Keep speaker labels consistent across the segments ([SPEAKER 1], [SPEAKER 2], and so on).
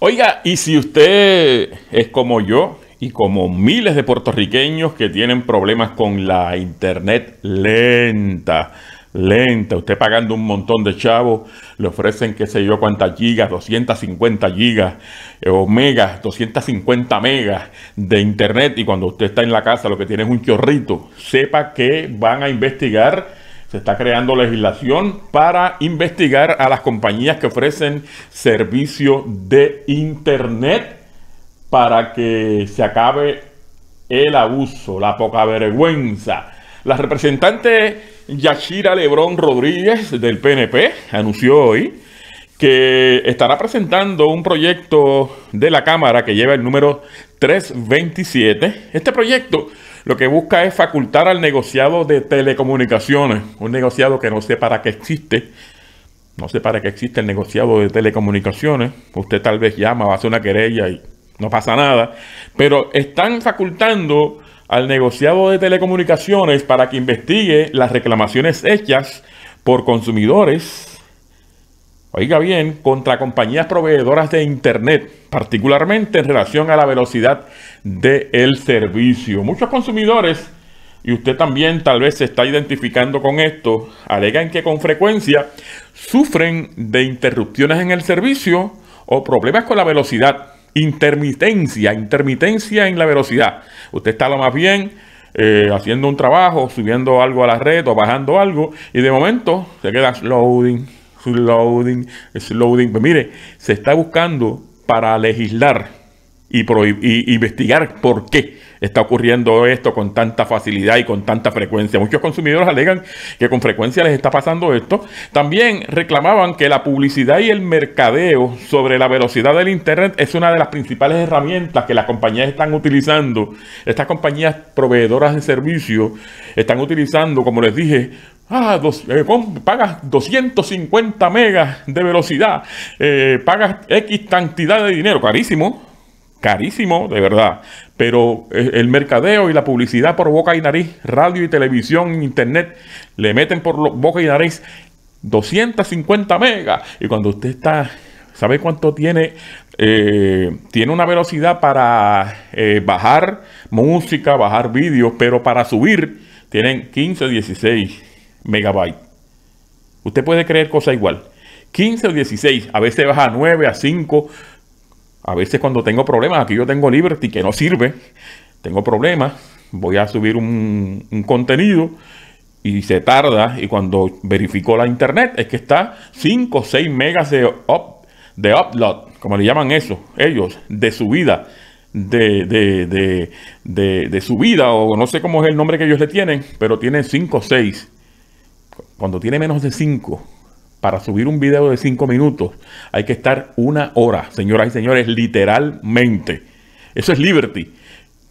[SPEAKER 1] Oiga, y si usted es como yo y como miles de puertorriqueños que tienen problemas con la internet lenta, lenta, usted pagando un montón de chavos, le ofrecen qué sé yo cuántas gigas, 250 gigas eh, o megas, 250 megas de internet y cuando usted está en la casa lo que tiene es un chorrito, sepa que van a investigar se está creando legislación para investigar a las compañías que ofrecen servicio de Internet para que se acabe el abuso, la poca vergüenza. La representante Yashira Lebrón Rodríguez del PNP anunció hoy que estará presentando un proyecto de la Cámara que lleva el número 327. Este proyecto lo que busca es facultar al negociado de telecomunicaciones, un negociado que no sé para qué existe, no sé para qué existe el negociado de telecomunicaciones, usted tal vez llama, va a una querella y no pasa nada, pero están facultando al negociado de telecomunicaciones para que investigue las reclamaciones hechas por consumidores oiga bien, contra compañías proveedoras de Internet, particularmente en relación a la velocidad del servicio. Muchos consumidores, y usted también tal vez se está identificando con esto, alegan que con frecuencia sufren de interrupciones en el servicio o problemas con la velocidad. Intermitencia, intermitencia en la velocidad. Usted está lo más bien eh, haciendo un trabajo, subiendo algo a la red o bajando algo, y de momento se queda loading, loading es loading pues mire, se está buscando para legislar y, y investigar por qué está ocurriendo esto con tanta facilidad y con tanta frecuencia. Muchos consumidores alegan que con frecuencia les está pasando esto. También reclamaban que la publicidad y el mercadeo sobre la velocidad del Internet es una de las principales herramientas que las compañías están utilizando. Estas compañías proveedoras de servicios están utilizando, como les dije, Ah, dos, eh, pagas 250 megas de velocidad, eh, pagas X cantidad de dinero, carísimo, carísimo, de verdad. Pero eh, el mercadeo y la publicidad por boca y nariz, radio y televisión, internet, le meten por boca y nariz 250 megas. Y cuando usted está, ¿sabe cuánto tiene? tiene una velocidad para bajar música, bajar vídeos, pero para subir tienen 15, 16 Megabyte. Usted puede creer cosas igual. 15 o 16, a veces baja a 9, a 5. A veces cuando tengo problemas, aquí yo tengo Liberty que no sirve. Tengo problemas, voy a subir un, contenido y se tarda. Y cuando verifico la internet es que está 5 o 6 megas de, de upload, como le llaman eso, ellos, de subida. De, de, de, de, subida o no sé cómo es el nombre que ellos le tienen, pero tienen 5 o 6 cuando tiene menos de 5, para subir un video de 5 minutos, hay que estar una hora, señoras y señores, literalmente. Eso es Liberty.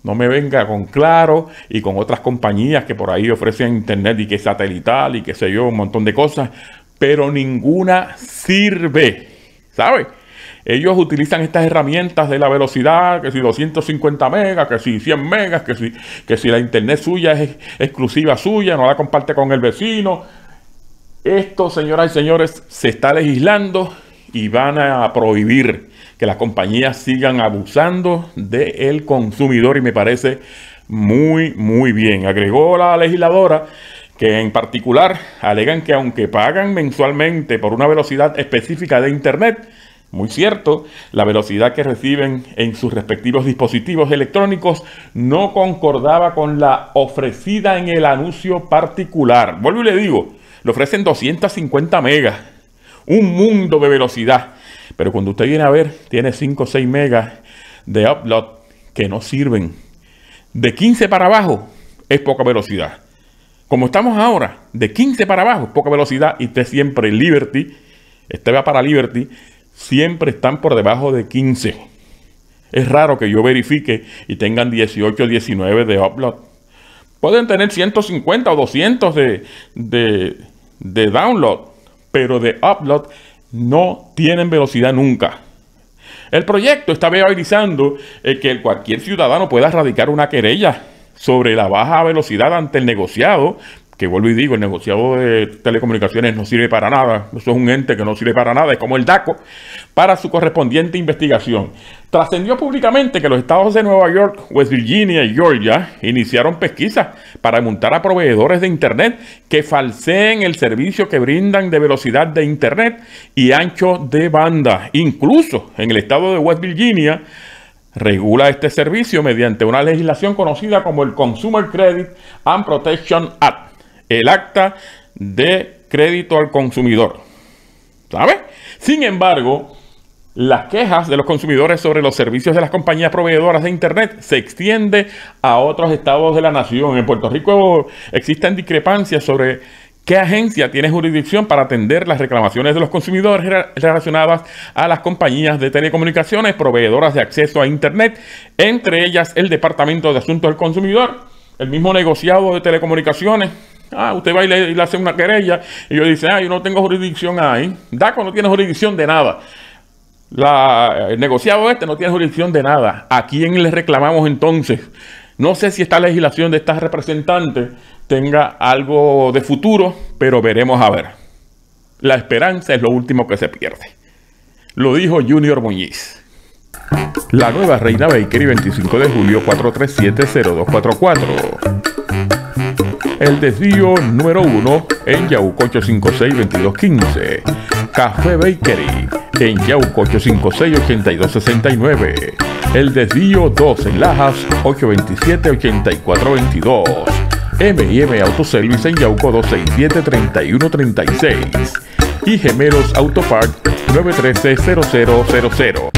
[SPEAKER 1] No me venga con Claro y con otras compañías que por ahí ofrecen internet y que es satelital y que sé yo, un montón de cosas, pero ninguna sirve. ¿Sabe? Ellos utilizan estas herramientas de la velocidad, que si 250 megas, que si 100 megas, que si, que si la internet suya es exclusiva suya, no la comparte con el vecino, esto, señoras y señores, se está legislando y van a prohibir que las compañías sigan abusando del consumidor y me parece muy, muy bien. Agregó la legisladora que en particular alegan que aunque pagan mensualmente por una velocidad específica de Internet, muy cierto, la velocidad que reciben en sus respectivos dispositivos electrónicos no concordaba con la ofrecida en el anuncio particular. Vuelvo y le digo, le ofrecen 250 megas, un mundo de velocidad. Pero cuando usted viene a ver, tiene 5 o 6 megas de upload que no sirven. De 15 para abajo es poca velocidad. Como estamos ahora, de 15 para abajo es poca velocidad y usted siempre Liberty, este va para Liberty, siempre están por debajo de 15. Es raro que yo verifique y tengan 18 o 19 de upload. Pueden tener 150 o 200 de de download, pero de upload no tienen velocidad nunca. El proyecto está viabilizando eh, que cualquier ciudadano pueda radicar una querella sobre la baja velocidad ante el negociado que vuelvo y digo, el negociado de telecomunicaciones no sirve para nada, eso es un ente que no sirve para nada, es como el DACO, para su correspondiente investigación. Trascendió públicamente que los estados de Nueva York, West Virginia y Georgia iniciaron pesquisas para montar a proveedores de Internet que falseen el servicio que brindan de velocidad de Internet y ancho de banda. Incluso en el estado de West Virginia, regula este servicio mediante una legislación conocida como el Consumer Credit and Protection Act el acta de crédito al consumidor. ¿Sabe? Sin embargo, las quejas de los consumidores sobre los servicios de las compañías proveedoras de Internet se extiende a otros estados de la nación. En Puerto Rico existen discrepancias sobre qué agencia tiene jurisdicción para atender las reclamaciones de los consumidores relacionadas a las compañías de telecomunicaciones proveedoras de acceso a Internet, entre ellas el Departamento de Asuntos del Consumidor, el mismo negociado de telecomunicaciones, Ah, usted va y le, hace una querella y yo dice, ah, yo no tengo jurisdicción ahí. DACO no tiene jurisdicción de nada. La, el negociado este no tiene jurisdicción de nada. ¿A quién le reclamamos entonces? No sé si esta legislación de estas representantes tenga algo de futuro, pero veremos a ver. La esperanza es lo último que se pierde. Lo dijo Junior Muñiz. La nueva Reina Bakery, 25 de julio, 437-0244 el desvío número 1 en Yauco 856-2215. Café Bakery en Yauco 856-8269. El desvío 2 en Lajas 827-8422. M&M Autoservice en Yauco 267-3136 y Gemelos autopark 913-0000.